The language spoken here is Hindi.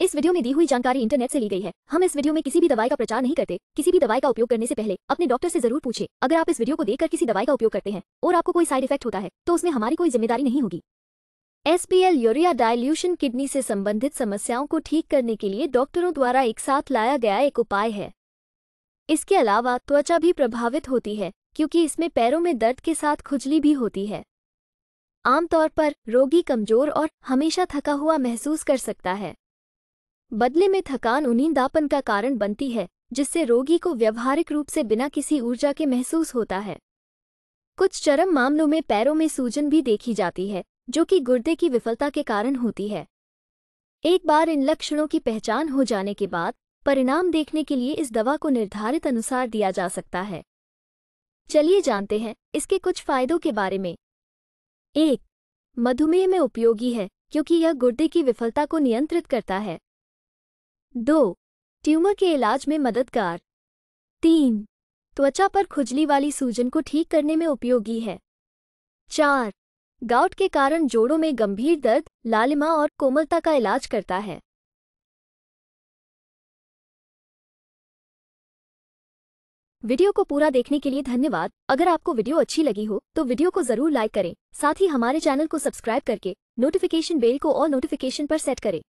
इस वीडियो में दी हुई जानकारी इंटरनेट से ली गई है हम इस वीडियो में किसी भी दवाई का प्रचार नहीं करते किसी भी दवाई का उपयोग करने से पहले अपने डॉक्टर से जरूर पूछे अगर आप इस वीडियो को देखकर किसी दवाई का उपयोग करते हैं और आपको कोई साइड इफेक्ट होता है तो उसमें हमारी कोई जिम्मेदारी नहीं होगी एसपीएल यूरिया डायल्यूशन किडनी से संबंधित समस्याओं को ठीक करने के लिए डॉक्टरों द्वारा एक साथ लाया गया एक उपाय है इसके अलावा त्वचा भी प्रभावित होती है क्योंकि इसमें पैरों में दर्द के साथ खुजली भी होती है आमतौर पर रोगी कमजोर और हमेशा थका हुआ महसूस कर सकता है बदले में थकान उन्हीं दापन का कारण बनती है जिससे रोगी को व्यवहारिक रूप से बिना किसी ऊर्जा के महसूस होता है कुछ चरम मामलों में पैरों में सूजन भी देखी जाती है जो कि गुर्दे की विफलता के कारण होती है एक बार इन लक्षणों की पहचान हो जाने के बाद परिणाम देखने के लिए इस दवा को निर्धारित अनुसार दिया जा सकता है चलिए जानते हैं इसके कुछ फायदों के बारे में एक मधुमेह में उपयोगी है क्योंकि यह गुर्दे की विफलता को नियंत्रित करता है दो ट्यूमर के इलाज में मददगार तीन त्वचा पर खुजली वाली सूजन को ठीक करने में उपयोगी है चार गाउट के कारण जोड़ों में गंभीर दर्द लालिमा और कोमलता का इलाज करता है वीडियो को पूरा देखने के लिए धन्यवाद अगर आपको वीडियो अच्छी लगी हो तो वीडियो को जरूर लाइक करें साथ ही हमारे चैनल को सब्सक्राइब करके नोटिफिकेशन बेल को और नोटिफिकेशन पर सेट करें